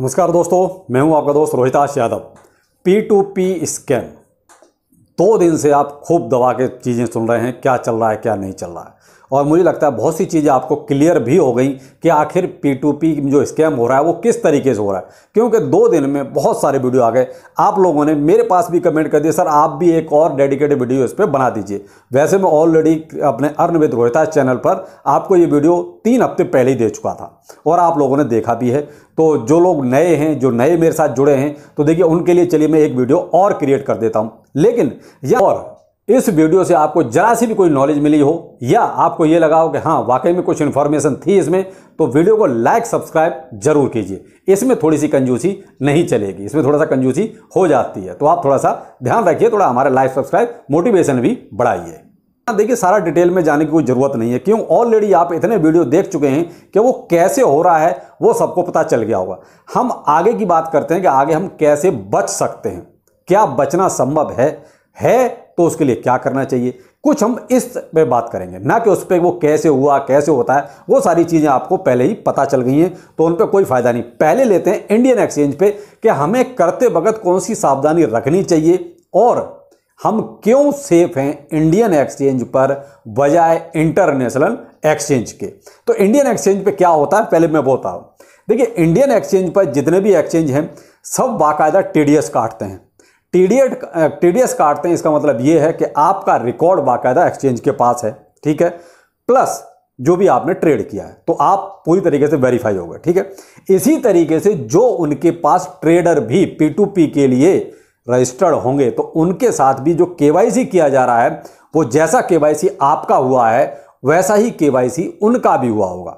नमस्कार दोस्तों मैं हूं आपका दोस्त Rohitash Yadav P to P scam दो दिन से आप खूब दबा के चीज़ें सुन रहे हैं क्या चल रहा है क्या नहीं चल रहा है और मुझे लगता है बहुत सी चीज़ें आपको क्लियर भी हो गई कि आखिर पी टू पी जो स्कैम हो रहा है वो किस तरीके से हो रहा है क्योंकि दो दिन में बहुत सारे वीडियो आ गए आप लोगों ने मेरे पास भी कमेंट कर दिए सर आप भी एक और डेडिकेटेड वीडियो इस पर बना दीजिए वैसे मैं ऑलरेडी अपने अर्न विद रोहिता चैनल पर आपको ये वीडियो तीन हफ्ते पहले ही दे चुका था और आप लोगों ने देखा भी है तो जो लोग नए हैं जो नए मेरे साथ जुड़े हैं तो देखिए उनके लिए चलिए मैं एक वीडियो और क्रिएट कर देता हूँ लेकिन यह और इस वीडियो से आपको जरा सी भी कोई नॉलेज मिली हो या आपको ये लगा हो कि हाँ वाकई में कुछ इन्फॉर्मेशन थी इसमें तो वीडियो को लाइक सब्सक्राइब जरूर कीजिए इसमें थोड़ी सी कंजूसी नहीं चलेगी इसमें थोड़ा सा कंजूसी हो जाती है तो आप थोड़ा सा ध्यान रखिए थोड़ा हमारा लाइक सब्सक्राइब मोटिवेशन भी बढ़ाइए हाँ, देखिए सारा डिटेल में जाने की कोई ज़रूरत नहीं है क्यों ऑलरेडी आप इतने वीडियो देख चुके हैं कि वो कैसे हो रहा है वो सबको पता चल गया होगा हम आगे की बात करते हैं कि आगे हम कैसे बच सकते हैं क्या बचना संभव है है तो उसके लिए क्या करना चाहिए कुछ हम इस पे बात करेंगे ना कि उस पर वो कैसे हुआ कैसे होता है वो सारी चीज़ें आपको पहले ही पता चल गई हैं तो उन पर कोई फ़ायदा नहीं पहले लेते हैं इंडियन एक्सचेंज पे कि हमें करते वक्त कौन सी सावधानी रखनी चाहिए और हम क्यों सेफ हैं इंडियन एक्सचेंज पर बजाय इंटरनेशनल एक्सचेंज के तो इंडियन एक्सचेंज पर क्या होता है पहले मैं बोलता हूँ देखिए इंडियन एक्सचेंज पर जितने भी एक्सचेंज हैं सब बाकायदा टी काटते हैं टीडीएट टीडीएस काटते हैं इसका मतलब ये है कि आपका रिकॉर्ड बाकायदा एक्सचेंज के पास है ठीक है प्लस जो भी आपने ट्रेड किया है तो आप पूरी तरीके से वेरीफाई हो गए ठीक है इसी तरीके से जो उनके पास ट्रेडर भी पी के लिए रजिस्टर्ड होंगे तो उनके साथ भी जो के किया जा रहा है वो जैसा के आपका हुआ है वैसा ही के उनका भी हुआ होगा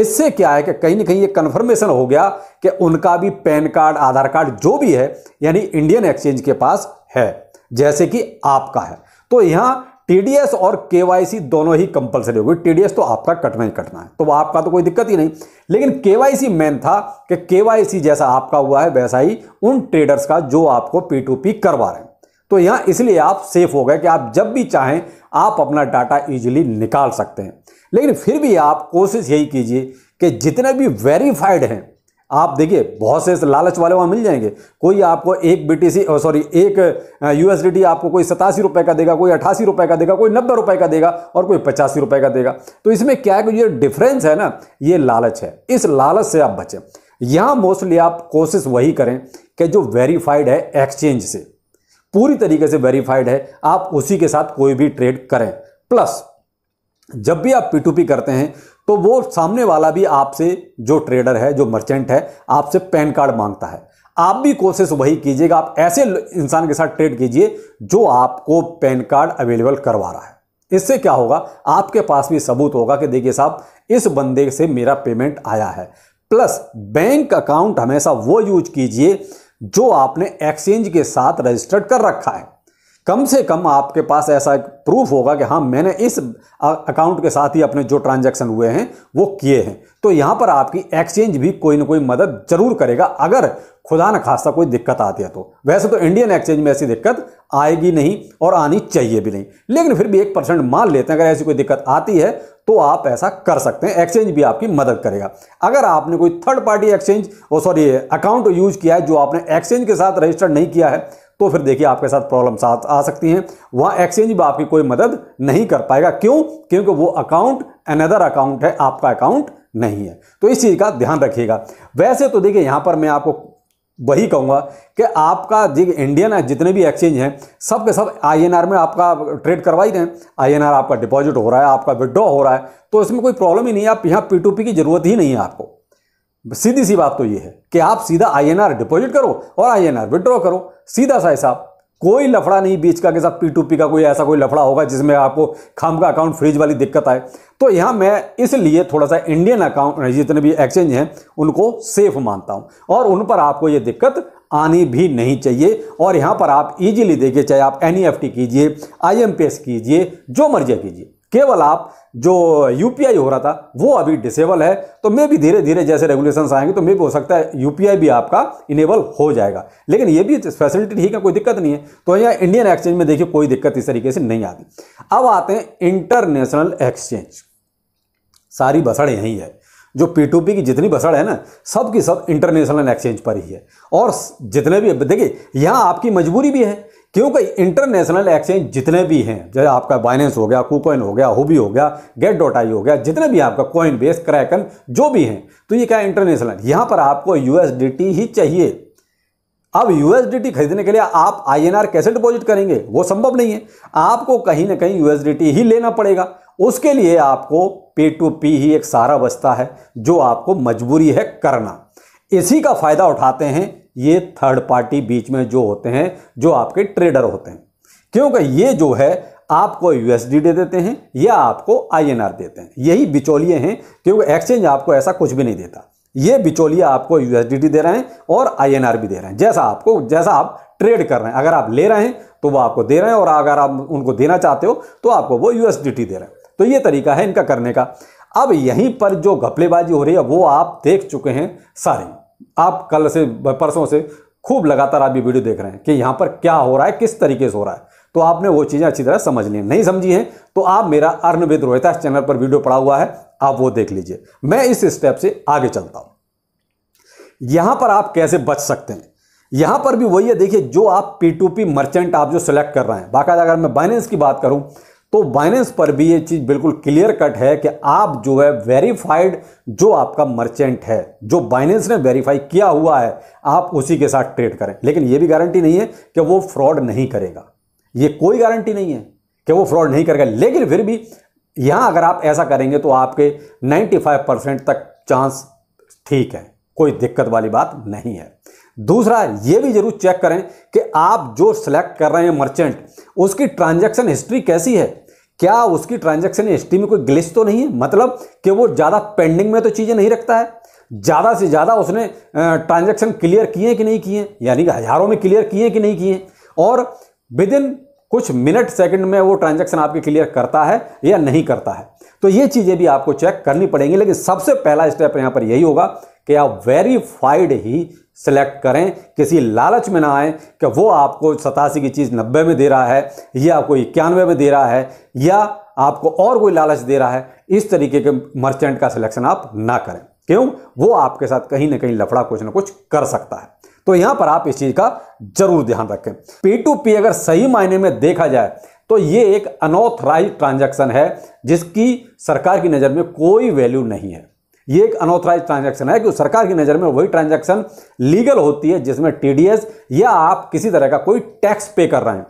इससे क्या है कि कहीं ना कहीं ये कन्फर्मेशन हो गया कि उनका भी पैन कार्ड आधार कार्ड जो भी है यानी इंडियन एक्सचेंज के पास है जैसे कि आपका है तो यहाँ टीडीएस और केवाईसी दोनों ही कंपलसरी होगी टीडीएस तो आपका कटना ही कटना है तो आपका तो कोई दिक्कत ही नहीं लेकिन केवाईसी मेन था कि केवाईसी जैसा आपका हुआ है वैसा ही उन ट्रेडर्स का जो आपको पी टू पी करवा रहे हैं तो यहाँ इसलिए आप सेफ हो गए कि आप जब भी चाहें आप अपना डाटा इजीली निकाल सकते हैं लेकिन फिर भी आप कोशिश यही कीजिए कि जितने भी वेरीफाइड हैं आप देखिए बहुत से लालच वाले वहाँ मिल जाएंगे कोई आपको एक बी सॉरी एक यूएसडीटी आपको कोई सतासी रुपए का देगा कोई अट्ठासी रुपए का देगा कोई नब्बे रुपए का देगा और कोई पचासी रुपए का देगा तो इसमें क्या है कि ये डिफरेंस है ना ये लालच है इस लालच से आप बचें यहाँ मोस्टली आप कोशिश वही करें कि जो वेरीफाइड है एक्सचेंज से पूरी तरीके से वेरीफाइड है आप उसी के साथ कोई भी ट्रेड करें प्लस जब भी आप पी करते हैं तो वो सामने वाला भी आपसे जो ट्रेडर है जो मर्चेंट है आपसे पैन कार्ड मांगता है आप भी कोशिश वही कीजिएगा आप ऐसे इंसान के साथ ट्रेड कीजिए जो आपको पैन कार्ड अवेलेबल करवा रहा है इससे क्या होगा आपके पास भी सबूत होगा कि देखिए साहब इस बंदे से मेरा पेमेंट आया है प्लस बैंक अकाउंट हमेशा वो यूज कीजिए जो आपने एक्सचेंज के साथ रजिस्टर्ड कर रखा है कम से कम आपके पास ऐसा एक प्रूफ होगा कि हाँ मैंने इस अकाउंट के साथ ही अपने जो ट्रांजैक्शन हुए हैं वो किए हैं तो यहाँ पर आपकी एक्सचेंज भी कोई ना कोई मदद जरूर करेगा अगर खुदा न खासा कोई दिक्कत आती है तो वैसे तो इंडियन एक्सचेंज में ऐसी दिक्कत आएगी नहीं और आनी चाहिए भी नहीं लेकिन फिर भी एक परसेंट मान लेते हैं अगर ऐसी कोई दिक्कत आती है तो आप ऐसा कर सकते हैं एक्सचेंज भी आपकी मदद करेगा अगर आपने कोई थर्ड पार्टी एक्सचेंज और सॉरी अकाउंट यूज किया है जो आपने एक्सचेंज के साथ रजिस्टर नहीं किया है तो फिर देखिए आपके साथ प्रॉब्लम्स आ, आ सकती हैं वहाँ एक्सचेंज भी आपकी कोई मदद नहीं कर पाएगा क्यों क्योंकि वो अकाउंट अनदर अकाउंट है आपका अकाउंट नहीं है तो इस चीज़ का ध्यान रखिएगा वैसे तो देखिए यहाँ पर मैं आपको वही कहूँगा कि आपका जी इंडियन जितने भी एक्सचेंज हैं सब के सब आईएनआर में आपका ट्रेड करवा ही दें आईएनआर आपका डिपॉजिट हो रहा है आपका विड्रॉ हो रहा है तो इसमें कोई प्रॉब्लम ही नहीं है आप यहाँ पी की ज़रूरत ही नहीं है आपको सीधी सी बात तो ये है कि आप सीधा आईएनआर डिपॉजिट करो और आईएनआर विड्रॉ करो सीधा सा हिसाब कोई लफड़ा नहीं बीच का के साथ पी टू पी का कोई ऐसा कोई लफड़ा होगा जिसमें आपको खाम का अकाउंट फ्रीज वाली दिक्कत आए तो यहाँ मैं इसलिए थोड़ा सा इंडियन अकाउंट जितने भी एक्सचेंज हैं उनको सेफ मानता हूँ और उन पर आपको ये दिक्कत आनी भी नहीं चाहिए और यहाँ पर आप इजीली देखिए चाहे आप एन e कीजिए आई कीजिए जो मर्जी कीजिए केवल आप जो यूपीआई हो रहा था वो अभी डिसेबल है तो मे भी धीरे धीरे जैसे रेगुलेशंस आएंगे तो मे भी हो सकता है यूपीआई भी आपका इनेबल हो जाएगा लेकिन ये भी फैसिलिटी ठीक है कोई दिक्कत नहीं है तो यहाँ इंडियन एक्सचेंज में देखिए कोई दिक्कत इस तरीके से नहीं आती अब आते हैं इंटरनेशनल एक्सचेंज सारी बसड़ यहीं है जो पी टू पी की जितनी बसड़ है ना सब की सब इंटरनेशनल एक्सचेंज पर ही है और जितने भी देखिए यहाँ आपकी मजबूरी भी है क्योंकि इंटरनेशनल एक्सचेंज जितने भी हैं जैसे आपका बाइनेंस हो गया कूकॉइन हो गया हुबी हो गया गेट डॉट आई हो गया जितने भी आपका कोइन बेस क्रैकन जो भी हैं तो ये क्या है इंटरनेशनल यहाँ पर आपको यूएसडीटी ही चाहिए अब यूएसडीटी खरीदने के लिए आप आईएनआर कैसे डिपॉजिट करेंगे वो संभव नहीं है आपको कहीं ना कहीं यूएसडीटी ही लेना पड़ेगा उसके लिए आपको पे टू पी ही एक सारा बस्ता है जो आपको मजबूरी है करना इसी का फायदा उठाते हैं ये थर्ड पार्टी बीच में जो होते हैं जो आपके ट्रेडर होते हैं क्योंकि ये जो है आपको यूएसडी दे देते हैं या आपको आईएनआर देते हैं यही बिचौलिए हैं क्योंकि एक्सचेंज आपको ऐसा कुछ भी नहीं देता ये बिचौलिया आपको यूएसडी दे रहे हैं और आईएनआर भी दे रहे हैं जैसा आपको जैसा आप ट्रेड कर रहे हैं अगर आप ले रहे हैं तो वो आपको दे रहे हैं और अगर आप उनको देना चाहते हो तो आपको वो यूएसडीटी दे रहे हैं तो ये तरीका है इनका करने का अब यहीं पर जो घपलेबाजी हो रही है वो आप देख चुके हैं सारी आप कल से परसों से खूब लगातार आप ये वीडियो देख रहे हैं कि यहाँ पर क्या हो रहा है किस तरीके से हो रहा है तो आपने वो चीज़ें अच्छी तरह समझ ली नहीं समझी हैं तो आप मेरा अर्णविद रोहिता इस चैनल पर वीडियो पड़ा हुआ है आप वो देख लीजिए मैं इस स्टेप से आगे चलता हूँ यहाँ पर आप कैसे बच सकते हैं यहाँ पर भी वही है देखिए जो आप पी टू पी मर्चेंट आप जो सेलेक्ट कर रहे हैं बाकायदा अगर मैं बाइनेंस की बात करूँ तो बाइनेंस पर भी ये चीज़ बिल्कुल क्लियर कट है कि आप जो है वेरीफाइड जो आपका मर्चेंट है जो बाइनेंस ने वेरीफाई किया हुआ है आप उसी के साथ ट्रेड करें लेकिन ये भी गारंटी नहीं है कि वो फ्रॉड नहीं करेगा ये कोई गारंटी नहीं है कि वो फ्रॉड नहीं करेगा लेकिन फिर भी यहां अगर आप ऐसा करेंगे तो आपके नाइन्टी परसेंट तक चांस ठीक है कोई दिक्कत वाली बात नहीं है दूसरा यह भी जरूर चेक करें कि आप जो सिलेक्ट कर रहे हैं मर्चेंट उसकी ट्रांजैक्शन हिस्ट्री कैसी है क्या उसकी ट्रांजैक्शन हिस्ट्री में कोई ग्लिश तो नहीं है मतलब कि वो ज़्यादा पेंडिंग में तो चीज़ें नहीं रखता है ज़्यादा से ज़्यादा उसने ट्रांजैक्शन क्लियर किए कि नहीं किए यानी कि हज़ारों में क्लियर किए कि नहीं किए और विद इन कुछ मिनट सेकंड में वो ट्रांजैक्शन आपके क्लियर करता है या नहीं करता है तो ये चीज़ें भी आपको चेक करनी पड़ेंगी लेकिन सबसे पहला स्टेप यहाँ पर यही होगा कि आप वेरीफाइड ही सेलेक्ट करें किसी लालच में ना आए कि वो आपको सतासी की चीज़ नब्बे में दे रहा है या आपको इक्यानवे में दे रहा है या आपको और कोई लालच दे रहा है इस तरीके के मर्चेंट का सिलेक्शन आप ना करें क्यों वो आपके साथ कहीं ना कहीं लफड़ा कुछ ना कुछ कर सकता है तो यहां पर आप इस चीज का जरूर ध्यान रखें पी टू पी अगर सही मायने में देखा जाए तो ये एक अनऑथराइज ट्रांजैक्शन है जिसकी सरकार की नज़र में कोई वैल्यू नहीं है ये एक अनऑथराइज ट्रांजैक्शन है कि सरकार की नज़र में वही ट्रांजैक्शन लीगल होती है जिसमें टीडीएस या आप किसी तरह का कोई टैक्स पे कर रहे हैं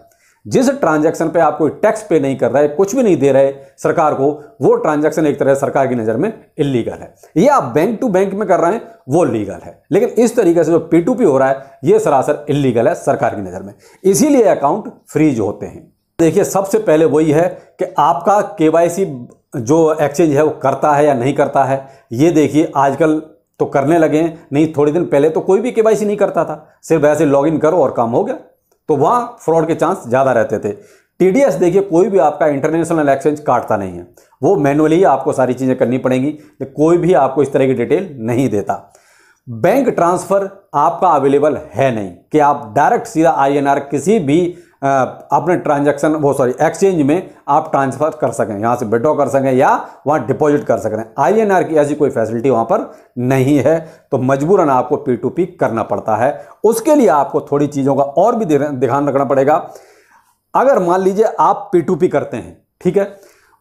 जिस ट्रांजैक्शन पे आप कोई टैक्स पे नहीं कर रहे कुछ भी नहीं दे रहे सरकार को वो ट्रांजैक्शन एक तरह सरकार की नज़र में इलीगल है ये आप बैंक टू बैंक में कर रहे हैं वो लीगल है लेकिन इस तरीके से जो पी टू पी हो रहा है ये सरासर इलीगल है सरकार की नज़र में इसीलिए अकाउंट फ्रीज होते हैं देखिए सबसे पहले वही है कि आपका केवाईसी जो एक्सचेंज है वो करता है या नहीं करता है ये देखिए आजकल तो करने लगे हैं नहीं थोड़े दिन पहले तो कोई भी के नहीं करता था सिर्फ ऐसे लॉगिन करो और काम हो गया तो वहाँ फ्रॉड के चांस ज़्यादा रहते थे टी देखिए कोई भी आपका इंटरनेशनल एक्सचेंज काटता नहीं है वो मैनुअली आपको सारी चीज़ें करनी पड़ेंगी तो कोई भी आपको इस तरह की डिटेल नहीं देता बैंक ट्रांसफ़र आपका अवेलेबल है नहीं कि आप डायरेक्ट सीधा आईएनआर किसी भी अपने ट्रांजैक्शन वो सॉरी एक्सचेंज में आप ट्रांसफ़र कर सकें यहाँ से विड्रॉ कर सकें या वहाँ डिपॉजिट कर सकें आईएनआर की ऐसी कोई फैसिलिटी वहाँ पर नहीं है तो मजबूरन आपको पी टू पी करना पड़ता है उसके लिए आपको थोड़ी चीज़ों का और भी ध्यान रखना पड़ेगा अगर मान लीजिए आप पी टू पी करते हैं ठीक है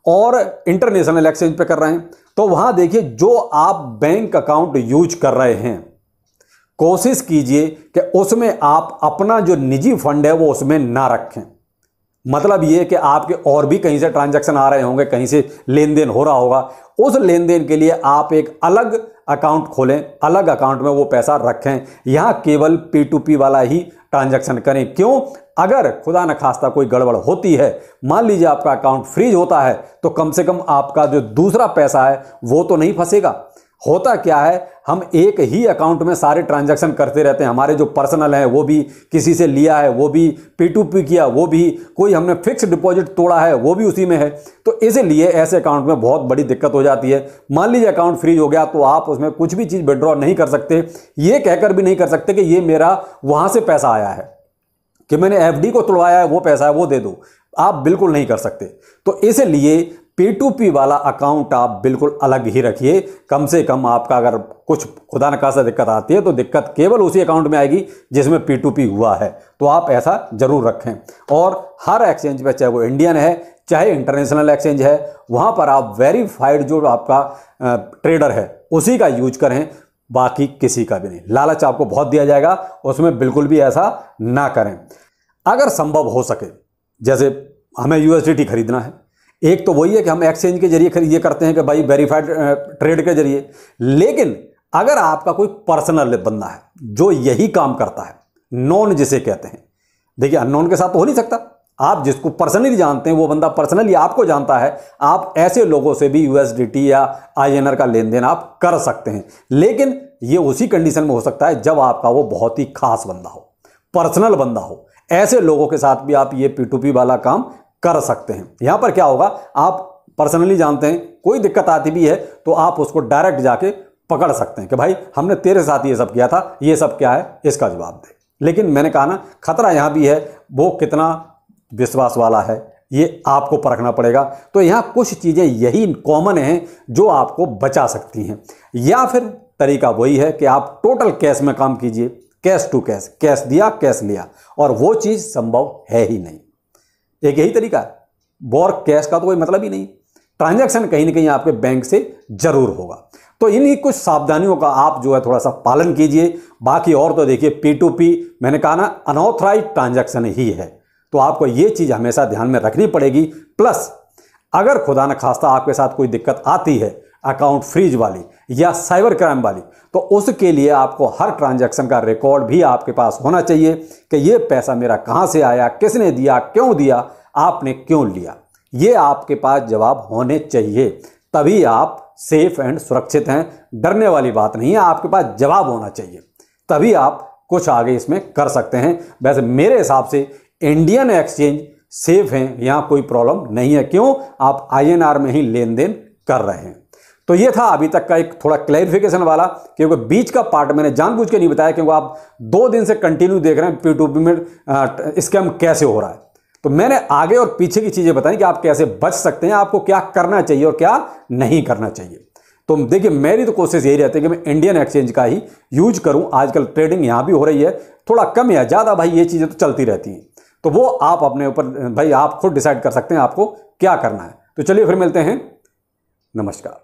और इंटरनेशनल एक्सचेंज पर कर रहे हैं तो वहाँ देखिए जो आप बैंक अकाउंट यूज कर रहे हैं कोशिश कीजिए कि उसमें आप अपना जो निजी फंड है वो उसमें ना रखें मतलब ये कि आपके और भी कहीं से ट्रांजैक्शन आ रहे होंगे कहीं से लेन देन हो रहा होगा उस लेन देन के लिए आप एक अलग अकाउंट खोलें अलग अकाउंट में वो पैसा रखें यहाँ केवल पी टू पी वाला ही ट्रांजैक्शन करें क्यों अगर खुदा न खास्ता कोई गड़बड़ होती है मान लीजिए आपका अकाउंट फ्रीज होता है तो कम से कम आपका जो दूसरा पैसा है वो तो नहीं फंसेगा होता क्या है हम एक ही अकाउंट में सारे ट्रांजैक्शन करते रहते हैं हमारे जो पर्सनल हैं वो भी किसी से लिया है वो भी पी टू पी किया वो भी कोई हमने फिक्स डिपॉजिट तोड़ा है वो भी उसी में है तो इसलिए ऐसे अकाउंट में बहुत बड़ी दिक्कत हो जाती है मान लीजिए अकाउंट फ्रीज हो गया तो आप उसमें कुछ भी चीज़ विड्रॉ नहीं कर सकते ये कहकर भी नहीं कर सकते कि ये मेरा वहाँ से पैसा आया है कि मैंने एफ को तोड़वाया है वो पैसा है वो दे दो आप बिल्कुल नहीं कर सकते तो इसलिए पे टू पी वाला अकाउंट आप बिल्कुल अलग ही रखिए कम से कम आपका अगर कुछ खुदा न खासा दिक्कत आती है तो दिक्कत केवल उसी अकाउंट में आएगी जिसमें पी टू पी हुआ है तो आप ऐसा जरूर रखें और हर एक्सचेंज पर चाहे वो इंडियन है चाहे इंटरनेशनल एक्सचेंज है वहाँ पर आप वेरीफाइड जो आपका ट्रेडर है उसी का यूज करें बाकी किसी का भी नहीं लालच आपको बहुत दिया जाएगा उसमें बिल्कुल भी ऐसा ना करें अगर संभव हो सके जैसे हमें यूएसडीटी खरीदना है एक तो वही है कि हम एक्सचेंज के जरिए ये करते हैं कि भाई वेरीफाइड ट्रेड के जरिए लेकिन अगर आपका कोई पर्सनल बंदा है जो यही काम करता है नॉन जिसे कहते हैं देखिए अननोन के साथ तो हो नहीं सकता आप जिसको पर्सनली जानते हैं वो बंदा पर्सनली आपको जानता है आप ऐसे लोगों से भी यूएसडीटी या आईएनआर का लेन देन आप कर सकते हैं लेकिन ये उसी कंडीशन में हो सकता है जब आपका वो बहुत ही खास बंदा हो पर्सनल बंदा हो ऐसे लोगों के साथ भी आप ये पी टू पी वाला काम कर सकते हैं यहाँ पर क्या होगा आप पर्सनली जानते हैं कोई दिक्कत आती भी है तो आप उसको डायरेक्ट जाके पकड़ सकते हैं कि भाई हमने तेरे साथ ये सब किया था ये सब क्या है इसका जवाब दे लेकिन मैंने कहा ना खतरा यहाँ भी है वो कितना विश्वास वाला है ये आपको परखना पड़ेगा तो यहाँ कुछ चीज़ें यही कॉमन हैं जो आपको बचा सकती हैं या फिर तरीका वही है कि आप टोटल कैश में काम कीजिए कैश टू कैश कैश दिया कैश लिया और वो चीज़ संभव है ही नहीं एक यही तरीका है बॉर कैश का तो कोई मतलब ही नहीं ट्रांजैक्शन कहीं ना कहीं आपके बैंक से जरूर होगा तो इन्हीं कुछ सावधानियों का आप जो है थोड़ा सा पालन कीजिए बाकी और तो देखिए पी टू पी मैंने कहा ना अनऑथराइज ट्रांजैक्शन ही है तो आपको ये चीज़ हमेशा ध्यान में रखनी पड़ेगी प्लस अगर खुदा न खास्ता आपके साथ कोई दिक्कत आती है अकाउंट फ्रीज वाली या साइबर क्राइम वाली तो उसके लिए आपको हर ट्रांजैक्शन का रिकॉर्ड भी आपके पास होना चाहिए कि ये पैसा मेरा कहाँ से आया किसने दिया क्यों दिया आपने क्यों लिया ये आपके पास जवाब होने चाहिए तभी आप सेफ एंड सुरक्षित हैं डरने वाली बात नहीं है आपके पास जवाब होना चाहिए तभी आप कुछ आगे इसमें कर सकते हैं वैसे मेरे हिसाब से इंडियन एक्सचेंज सेफ हैं यहाँ कोई प्रॉब्लम नहीं है क्यों आप आई में ही लेन देन कर रहे हैं तो ये था अभी तक का एक थोड़ा क्लैरिफिकेशन वाला क्योंकि बीच का पार्ट मैंने जानबूझ के नहीं बताया क्योंकि आप दो दिन से कंटिन्यू देख रहे हैं पीटूपी में स्कैम कैसे हो रहा है तो मैंने आगे और पीछे की चीज़ें बताई कि आप कैसे बच सकते हैं आपको क्या करना चाहिए और क्या नहीं करना चाहिए तो देखिए मेरी तो कोशिश यही रहती है कि मैं इंडियन एक्सचेंज का ही यूज करूं आजकल ट्रेडिंग यहाँ भी हो रही है थोड़ा कम या ज़्यादा भाई ये चीज़ें तो चलती रहती हैं तो वो आप अपने ऊपर भाई आप खुद डिसाइड कर सकते हैं आपको क्या करना है तो चलिए फिर मिलते हैं नमस्कार